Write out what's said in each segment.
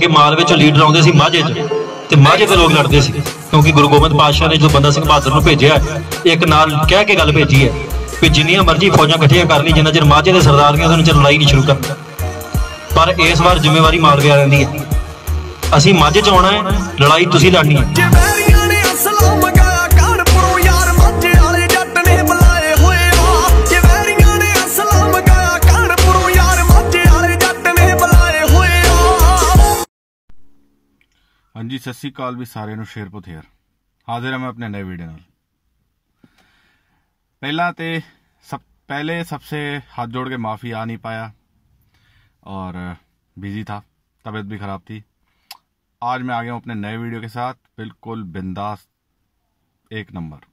ਕਿ ਮਾਲਵੇ ਚੋਂ ਲੀਡਰ ਆਉਂਦੇ ਸੀ ਮਾਝੇ ਚ ਤੇ ਮਾਝੇ ਦੇ ਲੋਕ ਲੜਦੇ ਸੀ ਕਿਉਂਕਿ ਗੁਰੂ ਗੋਬਿੰਦ ਪਾਤਸ਼ਾਹ ਨੇ ਜੋ ਬੰਦਾ ਸਿੰਘ ਬਹਾਦਰ ਨੂੰ ਭੇਜਿਆ ਇੱਕ ਨਾਲ ਕਹਿ ਕੇ ਗੱਲ ਭੇਜੀ ਹੈ ਕਿ ਜਿੰਨੀਆਂ ਮਰਜ਼ੀ ਫੌਜਾਂ ਇਕੱਠੀਆਂ ਕਰ ਲਈ ਜਿੰਨਾ ਚਿਰ ਮਾਝੇ ਦੇ ਸਰਦਾਰ ਨਹੀਂ ਉਹਨਾਂ ਚਿਰ ਲੜਾਈ ਨਹੀਂ ਸ਼ੁਰੂ ਕਰਨੀ ਪਰ ਇਸ ਵਾਰ ਜ਼ਿੰਮੇਵਾਰੀ ਮਾਲਵੇ ਵਾਲਿਆਂ ਦੀ ਹੈ ਅਸੀਂ ਮਾਝੇ ਚ ਆਉਣਾ ਹੈ ਲੜਾਈ ਤੁਸੀਂ ਲੜਨੀ ਹੈ जी सत श्रीकाल भी सारे ਸਾਰਿਆਂ ਨੂੰ हाजिर ਪੁਥੇਰ मैं अपने नए वीडियो नाल पहला ਨਾਲ सब पहले सबसे हाथ जोड़ के माफ़ी आ नहीं पाया और बिजी था तबीयत भी ख़राब थी आज मैं आ गया हूँ अपने नए वीडियो के साथ बिल्कुल बिंदास एक नंबर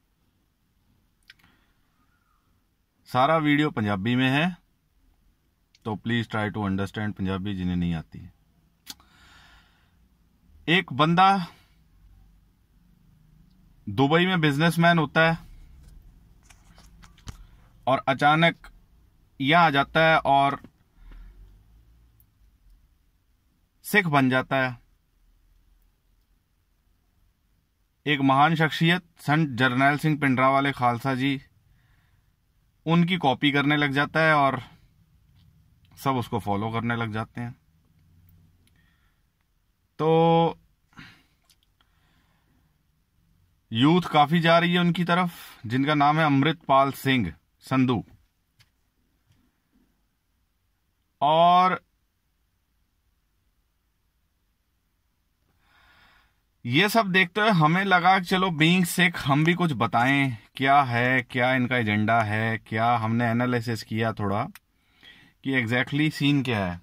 सारा वीडियो पंजाबी में है तो please try to understand Punjabi जिन्हें नहीं आती एक बंदा दुबई में बिजनेसमैन होता है और अचानक यह आ जाता है और सिख बन जाता है एक महान शख्सियत संत जरनैल सिंह पिंडरा वाले खालसा जी उनकी कॉपी करने लग जाता है और सब उसको फॉलो करने लग जाते हैं तो यूथ काफी जा रही है उनकी तरफ जिनका नाम है अमृतपाल सिंह संधू और ये सब देखते हुए हमें लगा कि चलो बींग सिख हम भी कुछ बताएं क्या है क्या इनका एजेंडा है क्या हमने एनालिसिस किया थोड़ा कि एग्जैक्टली exactly सीन क्या है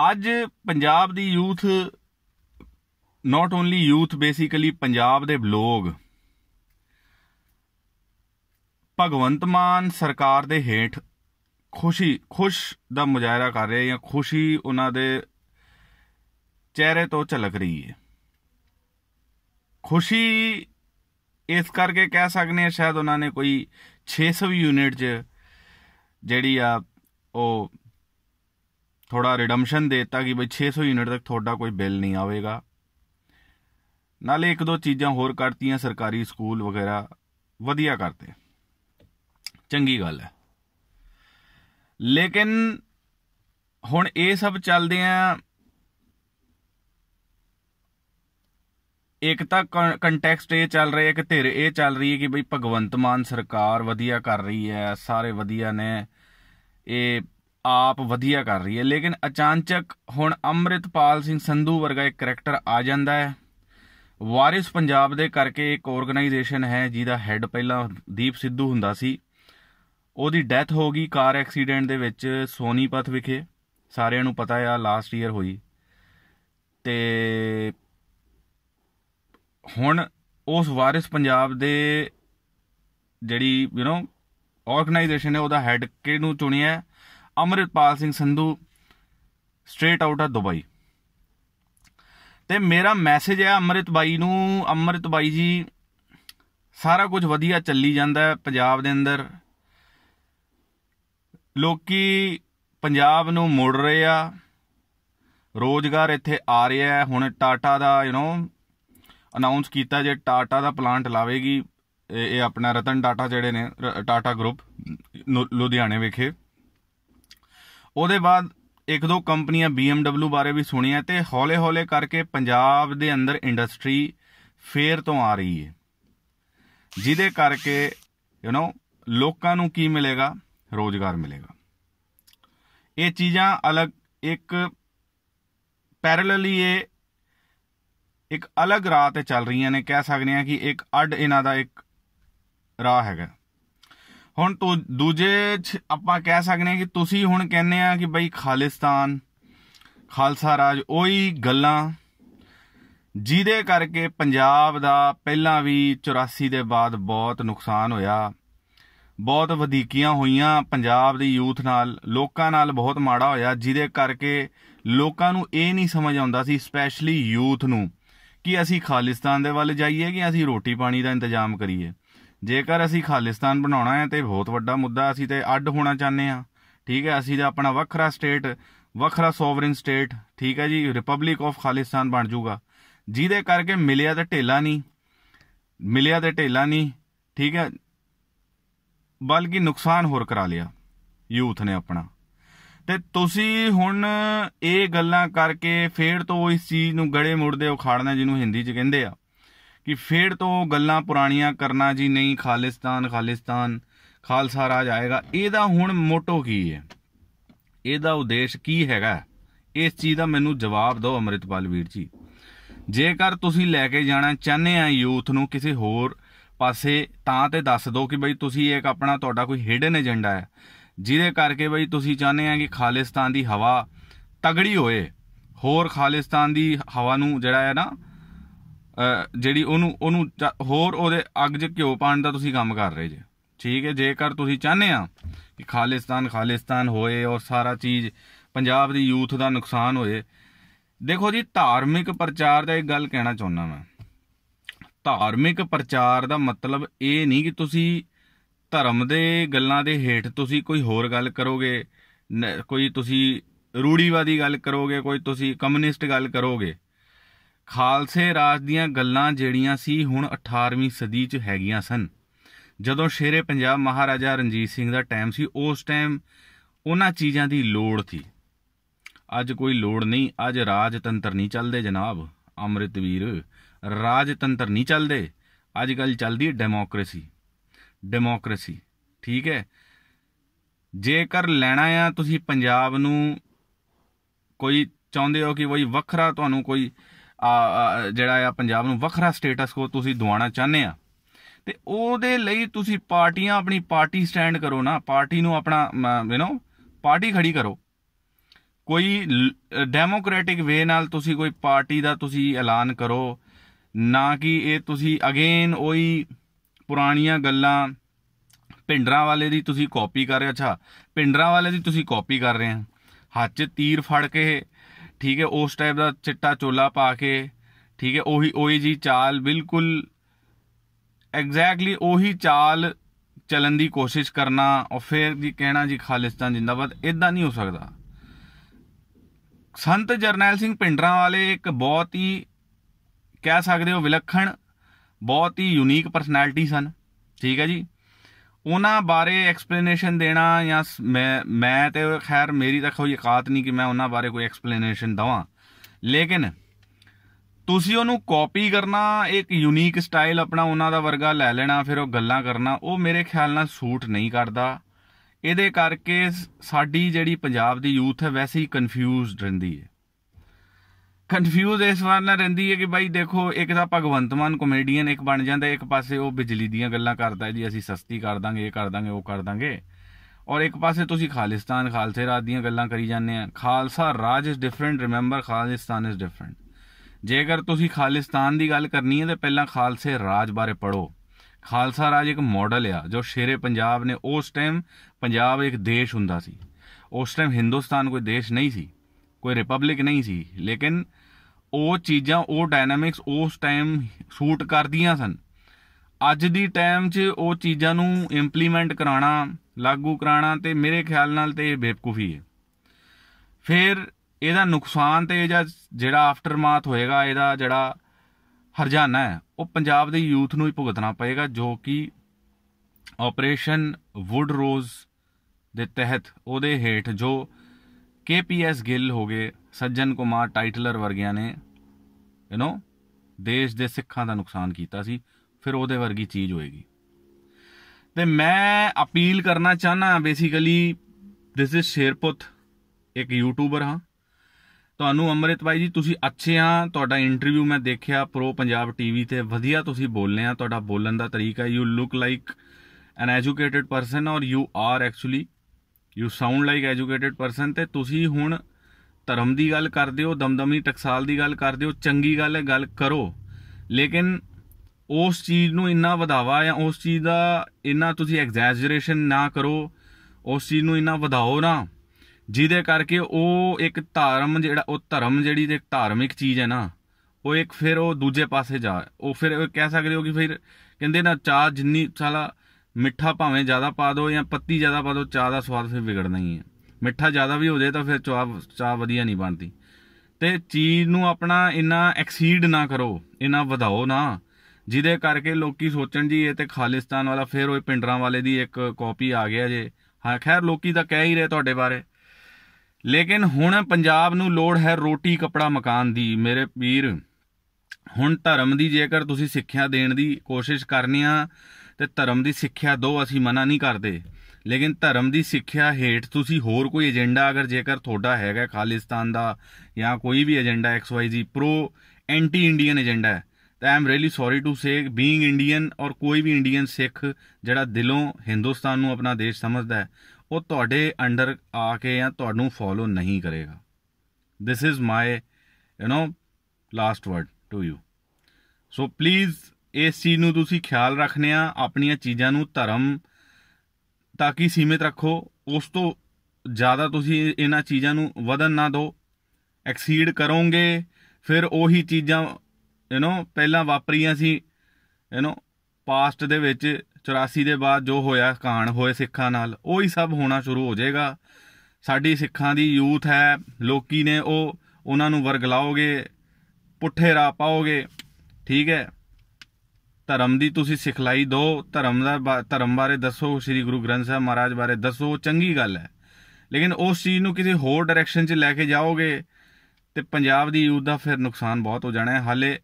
ਅੱਜ ਪੰਜਾਬ ਦੀ youth not only youth basically Punjab ਦੇ ਲੋਗ ਭਗਵੰਤ ਮਾਨ ਸਰਕਾਰ ਦੇ ਹੇਠ ਖੁਸ਼ੀ ਖੁਸ਼ ਦਾ ਮੁਜ਼ਾਹਰਾ ਕਰ ਰਹੇ ਜਾਂ ਖੁਸ਼ੀ ਉਹਨਾਂ ਦੇ ਚਿਹਰੇ ਤੋਂ ਝਲਕ ਰਹੀ ਹੈ ਖੁਸ਼ੀ ਇਸ ਕਰਕੇ ਕਹਿ ਸਕਨੇ ਆ ਸ਼ਾਇਦ ਉਹਨਾਂ ਨੇ ਕੋਈ 600 ਯੂਨਿਟ ਜਿਹੜੀ ਆ ਉਹ ਥੋੜਾ ਰਿਡਮਸ਼ਨ ਦੇਤਾ ਕਿ ਬਈ 600 ਯੂਨਿਟ ਤੱਕ ਤੁਹਾਡਾ ਕੋਈ ਬਿੱਲ ਨਹੀਂ ਆਵੇਗਾ ਨਾਲੇ ਇੱਕ ਦੋ ਚੀਜ਼ਾਂ ਹੋਰ ਕਰਤੀਆਂ ਸਰਕਾਰੀ ਸਕੂਲ ਵਗੈਰਾ ਵਧੀਆ ਕਰਦੇ ਚੰਗੀ ਗੱਲ ਹੈ ਲੇਕਿਨ ਹੁਣ ਇਹ ਸਭ ਚੱਲਦੇ ਆ ਇੱਕ ਤਾਂ ਕੰਟੈਕਸਟ ਇਹ ਚੱਲ ਰਿਹਾ ਕਿ ਧਿਰ ਇਹ ਚੱਲ ਰਹੀ ਹੈ ਕਿ ਬਈ ਭਗਵੰਤ ਮਾਨ ਸਰਕਾਰ ਵਧੀਆ ਕਰ ਰਹੀ ਹੈ ਸਾਰੇ ਵਧੀਆ ਨੇ ਇਹ ਆਪ ਵਧੀਆ ਕਰ ਰਹੀ ਹੈ ਲੇਕਿਨ ਅਚਾਨਚਕ ਹੁਣ ਅਮਰਿਤਪਾਲ ਸਿੰਘ ਸੰਧੂ ਵਰਗਾ ਇੱਕ ਕੈਰੈਕਟਰ ਆ ਜਾਂਦਾ ਹੈ ਵਾਰਿਸ ਪੰਜਾਬ ਦੇ ਕਰਕੇ ਇੱਕ ਆਰਗੇਨਾਈਜੇਸ਼ਨ ਹੈ ਜਿਹਦਾ ਹੈੱਡ ਪਹਿਲਾਂ ਦੀਪ ਸਿੱਧੂ ਹੁੰਦਾ ਸੀ ਉਹਦੀ ਡੈਥ ਹੋ ਗਈ ਕਾਰ ਐਕਸੀਡੈਂਟ ਦੇ ਵਿੱਚ ਸੋਨੀਪਤ ਵਿਖੇ ਸਾਰਿਆਂ ਨੂੰ ਪਤਾ ਆ ਲਾਸਟ ਈਅਰ ਹੋਈ ਤੇ ਹੁਣ ਉਸ ਵਾਰਿਸ ਪੰਜਾਬ ਦੇ ਜਿਹੜੀ ਯੂ نو ਆਰਗੇਨਾਈਜੇਸ਼ਨ ਹੈ ਉਹਦਾ ਹੈੱਡ ਕਿਹਨੂੰ ਚੁਣਿਆ ਅਮਰਿਤਪਾਲ ਸਿੰਘ ਸੰਧੂ ਸਟ੍ਰੇਟ ਆਊਟ ਆ ਦੁਬਈ ਤੇ ਮੇਰਾ ਮੈਸੇਜ ਹੈ ਅਮਰਿਤ ਬਾਈ ਨੂੰ ਅਮਰਿਤ ਬਾਈ ਜੀ ਸਾਰਾ ਕੁਝ ਵਧੀਆ ਚੱਲੀ ਜਾਂਦਾ ਹੈ ਪੰਜਾਬ ਦੇ ਅੰਦਰ ਲੋਕੀ ਪੰਜਾਬ ਨੂੰ ਮੋੜ ਰਹੇ ਆ ਰੋਜ਼ਗਾਰ ਇੱਥੇ ਆ ਰਿਹਾ ਹੈ ਹੁਣ ਟਾਟਾ ਦਾ ਯੂ نو ਅਨਾਉਂਸ ਕੀਤਾ ਜੇ ਟਾਟਾ ਦਾ ਪਲਾਂਟ ਲਾਵੇਗੀ ਇਹ ਆਪਣਾ ਰਤਨ ਟਾਟਾ ਜਿਹੜੇ ਨੇ ਟਾਟਾ ਗਰੁੱਪ ਲੁਧਿਆਣੇ ਵਿਖੇ ਉਹਦੇ ਬਾਅਦ ਇੱਕ ਦੋ ਕੰਪਨੀਆਂ BMW ਬਾਰੇ ਵੀ ਸੁਣਿਆ ਤੇ ਹੌਲੇ-ਹੌਲੇ ਕਰਕੇ ਪੰਜਾਬ ਦੇ ਅੰਦਰ ਇੰਡਸਟਰੀ ਫੇਰ ਤੋਂ ਆ ਰਹੀ ਹੈ ਜਿਹਦੇ ਕਰਕੇ ਯੂ نو ਲੋਕਾਂ ਨੂੰ ਕੀ ਮਿਲੇਗਾ ਰੋਜ਼ਗਾਰ ਮਿਲੇਗਾ ਇਹ ਚੀਜ਼ਾਂ ਅਲੱਗ ਇੱਕ ਪੈਰਲਲੀ ਇਹ ਇੱਕ ਅਲੱਗ ਰਾਹ ਤੇ ਚੱਲ ਰਹੀਆਂ ਨੇ ਕਹਿ ਸਕਦੇ ਆ ਕਿ ਇੱਕ ਅੱਡ ਇਹਨਾਂ ਦਾ ਇੱਕ ਰਾਹ ਹੈਗਾ ਹੁਣ ਦੂਜੇ ਚ ਆਪਾਂ ਕਹਿ ਸਕਦੇ ਹਾਂ ਕਿ ਤੁਸੀਂ ਹੁਣ ਕਹਿੰਦੇ ਆ ਕਿ ਬਈ ਖਾਲਿਸਤਾਨ ਖਾਲਸਾ ਰਾਜ ਉਹੀ ਗੱਲਾਂ ਜਿਹਦੇ ਕਰਕੇ ਪੰਜਾਬ ਦਾ ਪਹਿਲਾਂ ਵੀ 84 ਦੇ ਬਾਅਦ ਬਹੁਤ ਨੁਕਸਾਨ ਹੋਇਆ ਬਹੁਤ ਵਧੀਕੀਆਂ ਹੋਈਆਂ ਪੰਜਾਬ ਦੀ ਯੂਥ ਨਾਲ ਲੋਕਾਂ ਨਾਲ ਬਹੁਤ ਮਾੜਾ ਹੋਇਆ ਜਿਹਦੇ ਕਰਕੇ ਲੋਕਾਂ ਨੂੰ ਇਹ ਨਹੀਂ ਸਮਝ ਆਉਂਦਾ ਸੀ ਸਪੈਸ਼ਲੀ ਯੂਥ ਨੂੰ ਕਿ ਅਸੀਂ ਖਾਲਿਸਤਾਨ ਦੇ ਵੱਲ ਜਾਈਏ ਕਿ ਅਸੀਂ ਰੋਟੀ ਪਾਣੀ ਦਾ ਇੰਤਜ਼ਾਮ ਕਰੀਏ ਜੇਕਰ ਅਸੀਂ ਖਾਲਿਸਤਾਨ ਬਣਾਉਣਾ ਹੈ ਤੇ ਬਹੁਤ ਵੱਡਾ ਮੁੱਦਾ ਅਸੀਂ ਤੇ ਅੱਡ ਹੋਣਾ ਚਾਹੁੰਦੇ ਆ ਠੀਕ ਹੈ ਅਸੀਂ ਦਾ ਆਪਣਾ ਵੱਖਰਾ ਸਟੇਟ ਵੱਖਰਾ ਸੋਵਰਨ ਸਟੇਟ ਠੀਕ ਹੈ ਜੀ ਰਿਪਬਲਿਕ ਆਫ ਖਾਲਿਸਤਾਨ ਬਣ ਜਾਊਗਾ ਜਿਹਦੇ ਕਰਕੇ ਮਿਲਿਆ ਤੇ ਢੇਲਾ ਨਹੀਂ ਮਿਲਿਆ ਤੇ ਢੇਲਾ ਨਹੀਂ ਠੀਕ ਹੈ ਬਲਕਿ ਨੁਕਸਾਨ ਹੋਰ ਕਰਾ ਲਿਆ ਯੂਥ ਨੇ ਆਪਣਾ ਤੇ ਤੁਸੀਂ ਹੁਣ ਇਹ ਗੱਲਾਂ ਕਰਕੇ ਫੇਰ ਤੋਂ ਇਸ ਚੀਜ਼ ਨੂੰ ਗੜੇ ਮੁੜਦੇ ਉਖਾੜਨਾ ਜਿਹਨੂੰ ਹਿੰਦੀ 'ਚ ਕਹਿੰਦੇ ਆ ਕਿ ਫੇਰ ਤੋਂ ਗੱਲਾਂ ਪੁਰਾਣੀਆਂ ਕਰਨਾ ਜੀ ਨਹੀਂ ਖਾਲਿਸਤਾਨ ਖਾਲਿਸਤਾਨ ਖਾਲਸਾ ਰਾਜ ਆਏਗਾ ਇਹਦਾ ਹੁਣ ਮੋਟੋ ਕੀ ਹੈ ਇਹਦਾ ਉਦੇਸ਼ ਕੀ ਹੈਗਾ ਇਸ ਚੀਜ਼ ਦਾ ਮੈਨੂੰ ਜਵਾਬ ਦਿਓ ਅਮਰਿਤਪਾਲ ਵੀਰ ਜੀ ਜੇਕਰ ਤੁਸੀਂ ਲੈ ਕੇ ਜਾਣਾ ਚਾਹੁੰਦੇ ਆ ਯੂਥ ਨੂੰ ਕਿਸੇ ਹੋਰ ਪਾਸੇ ਤਾਂ ਤੇ ਦੱਸ ਦਿਓ ਕਿ ਬਈ ਤੁਸੀਂ ਇੱਕ ਆਪਣਾ ਤੁਹਾਡਾ ਕੋਈ ਹਿਡਨ ਏਜੰਡਾ ਹੈ ਜਿਹਦੇ ਕਰਕੇ ਬਈ ਤੁਸੀਂ ਚਾਹੁੰਦੇ ਆ ਕਿ ਖਾਲਿਸਤਾਨ ਦੀ ਹਵਾ ਤਗੜੀ ਹੋਏ ਹੋਰ ਖਾਲਿਸਤਾਨ ਦੀ ਹਵਾ ਨੂੰ ਜਿਹੜਾ ਹੈ ਨਾ ਜਿਹੜੀ ਉਹਨੂੰ ਉਹਨੂੰ ਹੋਰ ਉਹਦੇ ਅੱਗ 'ਚ ਘਿਓ ਪਾਣ ਦਾ ਤੁਸੀਂ ਕੰਮ ਕਰ ਰਹੇ ਜੇ ਠੀਕ ਹੈ ਜੇਕਰ ਤੁਸੀਂ ਚਾਹਨੇ ਆ ਕਿ ਖਾਲਿਸਤਾਨ ਖਾਲਿਸਤਾਨ ਹੋਏ ਔਰ ਸਾਰਾ ਚੀਜ਼ ਪੰਜਾਬ ਦੀ ਯੂਥ ਦਾ ਨੁਕਸਾਨ ਹੋਏ ਦੇਖੋ ਜੀ ਧਾਰਮਿਕ ਪ੍ਰਚਾਰ ਦਾ ਇੱਕ ਗੱਲ ਕਹਿਣਾ ਚਾਹੁੰਦਾ ਮੈਂ ਧਾਰਮਿਕ ਪ੍ਰਚਾਰ ਦਾ ਮਤਲਬ ਇਹ ਨਹੀਂ ਕਿ ਤੁਸੀਂ ਧਰਮ ਦੇ ਗੱਲਾਂ ਦੇ ਹੇਠ ਤੁਸੀਂ ਕੋਈ ਹੋਰ ਗੱਲ ਕਰੋਗੇ ਕੋਈ ਤੁਸੀਂ ਰੂੜੀਵਾਦੀ ਗੱਲ ਕਰੋਗੇ ਕੋਈ ਤੁਸੀਂ ਕਮਿਊਨਿਸਟ ਗੱਲ ਕਰੋਗੇ ਖਾਲਸੇ ਰਾਜ ਦੀਆਂ ਗੱਲਾਂ ਜਿਹੜੀਆਂ ਸੀ ਹੁਣ 18ਵੀਂ ਸਦੀ 'ਚ ਹੈਗੀਆਂ ਸਨ ਜਦੋਂ ਸ਼ੇਰੇ ਪੰਜਾਬ ਮਹਾਰਾਜਾ ਰਣਜੀਤ ਸਿੰਘ ਦਾ ਟਾਈਮ ਸੀ ਉਸ ਟਾਈਮ ਉਹਨਾਂ ਚੀਜ਼ਾਂ ਦੀ ਲੋੜ ਸੀ ਅੱਜ ਕੋਈ ਲੋੜ ਨਹੀਂ ਅੱਜ ਰਾਜਤੰਤਰ ਨਹੀਂ ਚੱਲਦੇ ਜਨਾਬ ਅੰਮ੍ਰਿਤਵੀਰ ਰਾਜਤੰਤਰ ਨਹੀਂ ਚੱਲਦੇ ਅੱਜ ਕੱਲ ਚੱਲਦੀ ਹੈ ਡੈਮੋਕ੍ਰੇਸੀ ਡੈਮੋਕ੍ਰੇਸੀ ਠੀਕ ਹੈ ਜੇਕਰ ਲੈਣਾ ਆ ਤੁਸੀਂ ਪੰਜਾਬ ਨੂੰ ਕੋਈ ਚਾਹੁੰਦੇ ਹੋ ਕਿ ਵਈ ਵੱਖਰਾ ਤੁਹਾਨੂੰ ਕੋਈ ਆ ਜਿਹੜਾ ਆ ਪੰਜਾਬ ਨੂੰ ਵੱਖਰਾ ਸਟੇਟਸ ਕੋ ਤੁਸੀਂ ਦਵਾਣਾ ਚਾਹੁੰਦੇ ਆ ਤੇ ਉਹਦੇ ਲਈ ਤੁਸੀਂ ਪਾਰਟੀਆਂ ਆਪਣੀ ਪਾਰਟੀ ਸਟੈਂਡ ਕਰੋ ਨਾ ਪਾਰਟੀ ਨੂੰ ਆਪਣਾ ਯੂ نو ਪਾਰਟੀ ਖੜੀ ਕਰੋ ਕੋਈ ਡੈਮੋਕ੍ਰੈਟਿਕ ਵੇ ਨਾਲ ਤੁਸੀਂ ਕੋਈ ਪਾਰਟੀ ਦਾ ਤੁਸੀਂ ਐਲਾਨ ਕਰੋ ਨਾ ਕਿ ਇਹ ਤੁਸੀਂ ਅਗੇਨ ਉਹੀ ਪੁਰਾਣੀਆਂ ਗੱਲਾਂ ਪਿੰਡਰਾ ਵਾਲੇ ਦੀ ਤੁਸੀਂ ਕਾਪੀ ਕਰ ਰਹੇ ਅੱਛਾ ਪਿੰਡਰਾ ਵਾਲੇ ਦੀ ਤੁਸੀਂ ਕਾਪੀ ਕਰ ਰਹੇ ਹੱਥ 'ਚ ਤੀਰ ਫੜ ਕੇ ਠੀਕ ਹੈ ਉਸ ਟਾਈਪ ਦਾ ਚਿੱਟਾ ਚੋਲਾ ਪਾ ਕੇ ਠੀਕ ਹੈ ਉਹੀ ਉਹੀ ਜੀ ਚਾਲ ਬਿਲਕੁਲ ਐਗਜ਼ੈਕਟਲੀ ਉਹੀ ਚਾਲ ਚੱਲਣ ਦੀ ਕੋਸ਼ਿਸ਼ ਕਰਨਾ ਔਰ ਫਿਰ ਜੀ ਕਹਿਣਾ ਜੀ ਖਾਲਿਸਤਾਨ ਜਿੰਦਾਬਾਦ ਇਦਾਂ ਨਹੀਂ ਹੋ ਸਕਦਾ ਸੰਤ ਜਰਨੈਲ ਸਿੰਘ ਪਿੰਡਰਾ ਵਾਲੇ ਇੱਕ ਬਹੁਤ ਹੀ ਕਹਿ ਸਕਦੇ ਹੋ ਵਿਲੱਖਣ ਬਹੁਤ ਹੀ ਯੂਨੀਕ ਪਰਸਨੈਲਿਟੀ ਸਨ ਠੀਕ ਹੈ ਜੀ ਉਹਨਾਂ ਬਾਰੇ ਐਕਸਪਲੇਨੇਸ਼ਨ ਦੇਣਾ ਜਾਂ ਮੈਂ ਮੈਂ ਤੇ ਖੈਰ ਮੇਰੀ ਤਾਂ ਕੋਈ ਇਕਾਤ ਨਹੀਂ ਕਿ ਮੈਂ ਉਹਨਾਂ ਬਾਰੇ ਕੋਈ ਐਕਸਪਲੇਨੇਸ਼ਨ ਦਵਾਂ ਲੇਕਿਨ ਤੁਸੀਂ ਉਹਨੂੰ ਕਾਪੀ ਕਰਨਾ ਇੱਕ ਯੂਨੀਕ ਸਟਾਈਲ ਆਪਣਾ ਉਹਨਾਂ ਦਾ ਵਰਗਾ ਲੈ ਲੈਣਾ ਫਿਰ ਉਹ ਗੱਲਾਂ ਕਰਨਾ ਉਹ ਮੇਰੇ ਖਿਆਲ ਨਾਲ ਸੂਟ ਨਹੀਂ ਕਰਦਾ ਇਹਦੇ ਕਰਕੇ ਸਾਡੀ ਜਿਹੜੀ ਪੰਜਾਬ ਦੀ ਯੂਥ ਹੈ ਵੈਸੇ ਹੀ ਕਨਫਿਊਜ਼ਡ ਰਹਿੰਦੀ ਹੈ ਕਨਫਿਊਜ਼ ਇਸ ਵਾਰ ਨਾ ਰਹਿੰਦੀ ਹੈ ਕਿ ਬਾਈ ਦੇਖੋ ਇੱਕ ਤਾਂ ਭਗਵੰਤ ਮਾਨ ਕਮੇਡੀਅਨ ਇੱਕ ਬਣ ਜਾਂਦਾ ਇੱਕ ਪਾਸੇ ਉਹ ਬਿਜਲੀ ਦੀਆਂ ਗੱਲਾਂ ਕਰਦਾ ਜੀ ਅਸੀਂ ਸਸਤੀ ਕਰ ਦਾਂਗੇ ਇਹ ਕਰ ਦਾਂਗੇ ਉਹ ਕਰ ਦਾਂਗੇ ਔਰ ਇੱਕ ਪਾਸੇ ਤੁਸੀਂ ਖਾਲਿਸਤਾਨ ਖਾਲਸੇ ਰਾਜ ਦੀਆਂ ਗੱਲਾਂ ਕਰੀ ਜਾਂਦੇ ਆ Khalsa Raj is different remember Khalistan is different ਜੇਕਰ ਤੁਸੀਂ ਖਾਲਿਸਤਾਨ ਦੀ ਗੱਲ ਕਰਨੀ ਹੈ ਤਾਂ ਪਹਿਲਾਂ ਖਾਲਸੇ ਰਾਜ ਬਾਰੇ ਪੜੋ ਖਾਲਸਾ ਰਾਜ ਇੱਕ ਮਾਡਲ ਆ ਜੋ ਸ਼ੇਰੇ ਪੰਜਾਬ ਨੇ ਉਸ ਟਾਈਮ ਪੰਜਾਬ ਇੱਕ ਦੇਸ਼ ਹੁੰਦਾ ਸੀ ਉਸ ਟਾਈਮ ਹਿੰਦੁਸਤਾਨ ਕੋਈ ਦੇਸ਼ ਨਹੀਂ ਸੀ ਕੋਈ ਰਿਪਬਲਿਕ ਨਹੀਂ ਸੀ ਲੇਕਿਨ ਉਹ ਚੀਜ਼ਾਂ ਉਹ ਡਾਇਨਾਮਿਕਸ ਉਸ ਟਾਈਮ ਸੂਟ ਕਰਦੀਆਂ ਸਨ ਅੱਜ ਦੀ ਟਾਈਮ 'ਚ ਉਹ ਚੀਜ਼ਾਂ ਨੂੰ ਇੰਪਲੀਮੈਂਟ ਕਰਾਣਾ ਲਾਗੂ ਕਰਾਣਾ ਤੇ ਮੇਰੇ ਖਿਆਲ ਨਾਲ ਤੇ ਇਹ ਬੇਵਕੂਫੀ ਹੈ ਫਿਰ ਇਹਦਾ ਨੁਕਸਾਨ ਤੇ ਇਹਦਾ ਜਿਹੜਾ ਆਫਟਰਮਾਥ ਹੋਏਗਾ ਇਹਦਾ ਜਿਹੜਾ ਹਰਜਾਨਾ ਹੈ ਉਹ ਪੰਜਾਬ ਦੇ ਯੂਥ ਨੂੰ ਹੀ ਭੁਗਤਣਾ ਪਏਗਾ ਜੋ ਕਿ ਆਪਰੇਸ਼ਨ ਵੁੱਡ ਰੋਜ਼ ਦੇ ਤਹਿਤ ਉਹਦੇ ਹੇਠ ਜੋ ਕੇਪੀਐਸ ਗਿੱਲ ਹੋਗੇ ਸੱਜਣ ਕੁਮਾਰ ਟਾਈਟਲਰ ਵਰਗਿਆਂ ਨੇ ਯੂ نو ਦੇਸ਼ ਦੇ ਸਿੱਖਾਂ ਦਾ ਨੁਕਸਾਨ ਕੀਤਾ ਸੀ ਫਿਰ ਉਹਦੇ ਵਰਗੀ ਚੀਜ਼ ਹੋਏਗੀ ਤੇ ਮੈਂ ਅਪੀਲ ਕਰਨਾ ਚਾਹਨਾ ਬੇਸਿਕਲੀ ਥਿਸ ਇਜ਼ ਸ਼ੇਰਪੁੱਤ ਇੱਕ ਯੂਟਿਊਬਰ ਹਾਂ ਤੁਹਾਨੂੰ ਅਮਰਿਤ ਭਾਈ ਜੀ ਤੁਸੀਂ ਅੱਛੇ ਆ ਤੁਹਾਡਾ ਇੰਟਰਵਿਊ ਮੈਂ ਦੇਖਿਆ ਪ੍ਰੋ ਪੰਜਾਬ ਟੀਵੀ ਤੇ ਵਧੀਆ ਤੁਸੀਂ ਬੋਲਨੇ ਆ ਤੁਹਾਡਾ ਬੋਲਣ ਦਾ ਤਰੀਕਾ you look like an educated person or you are actually you sound like educated person ਤੇ ਤੁਸੀਂ ਹੁਣ ਧਰਮ ਦੀ ਗੱਲ ਕਰਦੇ ਹੋ ਦਮਦਮੀ ਟਕਸਾਲ ਦੀ ਗੱਲ ਕਰਦੇ ਹੋ ਚੰਗੀ ਗੱਲ ਹੈ ਗੱਲ ਕਰੋ ਲੇਕਿਨ ਉਸ ਚੀਜ਼ ਨੂੰ ਇੰਨਾ ਵਧਾਵਾ ਜਾਂ ਉਸ ਚੀਜ਼ ਦਾ ਇੰਨਾ ਤੁਸੀਂ ਐਗਜ਼ੈਜਰੇਸ਼ਨ ਨਾ ਕਰੋ ਉਸ ਚੀਜ਼ ਨੂੰ ਇੰਨਾ ਵਧਾਓ ਨਾ ਜਿਹਦੇ ਕਰਕੇ ਉਹ ਇੱਕ ਧਰਮ ਜਿਹੜਾ ਉਹ ਧਰਮ ਜਿਹੜੀ ਤੇ ਧਾਰਮਿਕ ਚੀਜ਼ ਹੈ ਨਾ ਉਹ ਇੱਕ ਫਿਰ ਉਹ ਦੂਜੇ ਪਾਸੇ ਜਾ ਉਹ ਫਿਰ ਕਹਿ ਸਕਦੇ ਹੋ ਕਿ ਫਿਰ ਕਹਿੰਦੇ ਨਾ ਚਾਹ ਜਿੰਨੀ ਸਾਲਾ ਮਿੱਠਾ ਭਾਵੇਂ ਜ਼ਿਆਦਾ ਪਾ ਦਿਓ ਜਾਂ ਪੱਤੀ ਜ਼ਿਆਦਾ ਪਾ ਦਿਓ ਚਾਹ ਦਾ ਸਵਾਦ ਫਿਰ ਵਿਗੜਨਾ ਹੀ ਹੈ ਮਿੱਠਾ ਜ਼ਿਆਦਾ ਵੀ ਹੋ ਜਾਏ ਤਾਂ ਫਿਰ ਚਾਹ ਚਾਹ ਵਧੀਆ ਨਹੀਂ ਬਣਦੀ ਤੇ ਚੀਜ਼ ਨੂੰ ਆਪਣਾ ਇੰਨਾ ਐਕਸੀਡ ਨਾ ਕਰੋ ਇੰਨਾ ਵਧਾਓ ਨਾ ਜਿਹਦੇ ਕਰਕੇ ਲੋਕੀ ਸੋਚਣ ਜੀ ਇਹ ਤੇ ਖਾਲਿਸਤਾਨ ਵਾਲਾ ਫਿਰ ਉਹ ਪਿੰਡਰਾਂ ਵਾਲੇ ਦੀ ਇੱਕ ਕਾਪੀ ਆ ਗਿਆ ਜੇ ਹਾਂ ਖੈਰ ਲੋਕੀ ਤਾਂ ਕਹਿ ਹੀ ਰਹੇ ਤੁਹਾਡੇ ਬਾਰੇ ਲੇਕਿਨ ਹੁਣ ਪੰਜਾਬ ਨੂੰ ਲੋੜ ਹੈ ਰੋਟੀ ਕਪੜਾ ਮਕਾਨ ਦੀ ਮੇਰੇ ਪੀਰ ਹੁਣ ਧਰਮ ਦੀ ਜੇਕਰ ਤੁਸੀਂ ਸਿੱਖਿਆ ਦੇਣ ਦੀ ਕੋਸ਼ਿਸ਼ ਕਰਨੀ ਆ ਤੇ ਧਰਮ ਦੀ ਸਿੱਖਿਆ ਦੋ ਅਸੀਂ ਮਨਾ ਨਹੀਂ ਕਰਦੇ ਲੇਕਿਨ ਧਰਮ ਦੀ ਸਿੱਖਿਆ ਹੇਠ ਤੁਸੀਂ ਹੋਰ ਕੋਈ ਏਜੰਡਾ ਅਗਰ ਜੇਕਰ ਤੁਹਾਡਾ ਹੈਗਾ ਖਾਲਿਸਤਾਨ ਦਾ ਜਾਂ ਕੋਈ ਵੀ agenda X Y Z pro anti Indian agenda ਹੈ ਤਾਂ I am really sorry to say being Indian ਔਰ ਕੋਈ ਵੀ ਇੰਡੀਅਨ ਸਿੱਖ ਜਿਹੜਾ ਦਿਲੋਂ ਹਿੰਦੁਸਤਾਨ ਨੂੰ ਆਪਣਾ ਦੇਸ਼ ਸਮਝਦਾ ਹੈ ਉਹ ਤੁਹਾਡੇ ਅੰਡਰ ਆ ਕੇ ਜਾਂ ਤੁਹਾਨੂੰ ਫੋਲੋ ਨਹੀਂ ਕਰੇਗਾ this is my you know last word to you so please ਇਸ ਚੀਜ਼ ਨੂੰ ਤੁਸੀਂ ਖਿਆਲ ਰੱਖਣਿਆ ਆਪਣੀਆਂ ਚੀਜ਼ਾਂ ਨੂੰ ਧਰਮ ਤਾਂ ਕਿ ਸੀਮਿਤ ਰੱਖੋ ਉਸ ਤੋਂ ਜ਼ਿਆਦਾ ਤੁਸੀਂ ਇਹਨਾਂ ਚੀਜ਼ਾਂ ਨੂੰ ਵਧਣ ਨਾ ਦਿਓ ਐਕਸੀਡ ਕਰੋਗੇ ਫਿਰ ਉਹੀ ਚੀਜ਼ਾਂ ਯੂ نو ਪਹਿਲਾਂ ਵਾਪਰੀਆਂ ਸੀ ਯੂ نو ਪਾਸਟ ਦੇ ਵਿੱਚ 84 ਦੇ ਬਾਅਦ ਜੋ ਹੋਇਆ ਕਹਾਣ ਹੋਏ ਸਿੱਖਾਂ ਨਾਲ ਉਹੀ ਸਭ ਹੋਣਾ ਸ਼ੁਰੂ ਹੋ ਜਾਏਗਾ ਸਾਡੀ ਸਿੱਖਾਂ ਦੀ ਯੂਥ ਹੈ ਲੋਕੀ ਨੇ ਉਹ ਉਹਨਾਂ ਨੂੰ ਵਰਗਲਾਓਗੇ ਪੁੱਠੇ ਰਾ ਪਾਓਗੇ ਠੀਕ ਹੈ ਧਰਮ ਦੀ ਤੁਸੀਂ ਸਿਖਲਾਈ ਦਿਓ ਧਰਮ ਦਾ ਧਰਮ ਬਾਰੇ ਦੱਸੋ ਸ੍ਰੀ ਗੁਰੂ ਗ੍ਰੰਥ ਸਾਹਿਬ ਮਹਾਰਾਜ ਬਾਰੇ ਦੱਸੋ ਚੰਗੀ ਗੱਲ ਹੈ ਲੇਕਿਨ ਉਸ ਚੀਜ਼ ਨੂੰ ਕਿਸੇ ਹੋਰ ਡਾਇਰੈਕਸ਼ਨ 'ਚ ਲੈ ਕੇ ਜਾਓਗੇ ਤੇ ਪੰਜਾਬ ਦੀ ਯੂਥ ਦਾ ਫਿਰ ਨੁਕਸਾਨ ਬਹੁਤ ਹੋ ਜਾਣਾ ਹੈ ਹਾਲੇ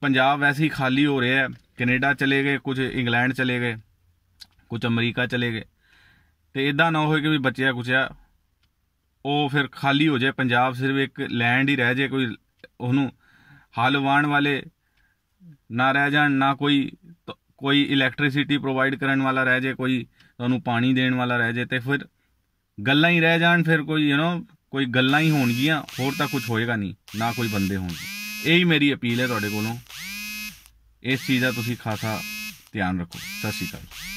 ਪੰਜਾਬ ਵੈਸੇ ਹੀ ਖਾਲੀ ਹੋ ਰਿਹਾ ਹੈ ਕੈਨੇਡਾ ਚਲੇ ਗਏ ਕੁਝ ਇੰਗਲੈਂਡ ਚਲੇ ਗਏ ਕੁਝ ਅਮਰੀਕਾ ਚਲੇ ਗਏ ਤੇ ਇਦਾਂ ਨਾ ਹੋਏ ਕਿ ਵੀ ਬਚਿਆ ਕੁਚਿਆ ਉਹ ਫਿਰ ਖਾਲੀ ਹੋ ਜਾਏ ਪੰਜਾਬ ਸਿਰਫ ਇੱਕ ਲੈਂਡ ਹੀ ਰਹਿ ਜਾਏ ਕੋਈ ਉਹਨੂੰ ਹਲਵਾਣ ਵਾਲੇ ਨਾ ਰਹਿ ਜਾਣ ਨਾ ਕੋਈ ਕੋਈ ਇਲੈਕਟ੍ਰਿਸਿਟੀ ਪ੍ਰੋਵਾਈਡ ਕਰਨ ਵਾਲਾ ਰਹਿ ਜੇ ਕੋਈ ਤੁਹਾਨੂੰ ਪਾਣੀ ਦੇਣ ਵਾਲਾ ਰਹਿ ਜੇ ਤੇ ਫਿਰ ਗੱਲਾਂ ਹੀ ਰਹਿ ਜਾਣ ਫਿਰ ਕੋਈ ਯੂ نو ਕੋਈ ਗੱਲਾਂ ਹੀ ਹੋਣਗੀਆਂ ਹੋਰ ਤਾਂ ਕੁਝ ਹੋਏਗਾ ਨਹੀਂ ਨਾ ਕੋਈ ਬੰਦੇ ਹੋਣਗੇ ਇਹ ਹੀ ਮੇਰੀ ਅਪੀਲ ਹੈ ਤੁਹਾਡੇ ਕੋਲੋਂ ਇਸ ਚੀਜ਼ ਦਾ ਤੁਸੀਂ ਖਾਸਾ ਧਿਆਨ ਰੱਖੋ ਸਤਿ ਸ਼੍ਰੀ ਅਕਾਲ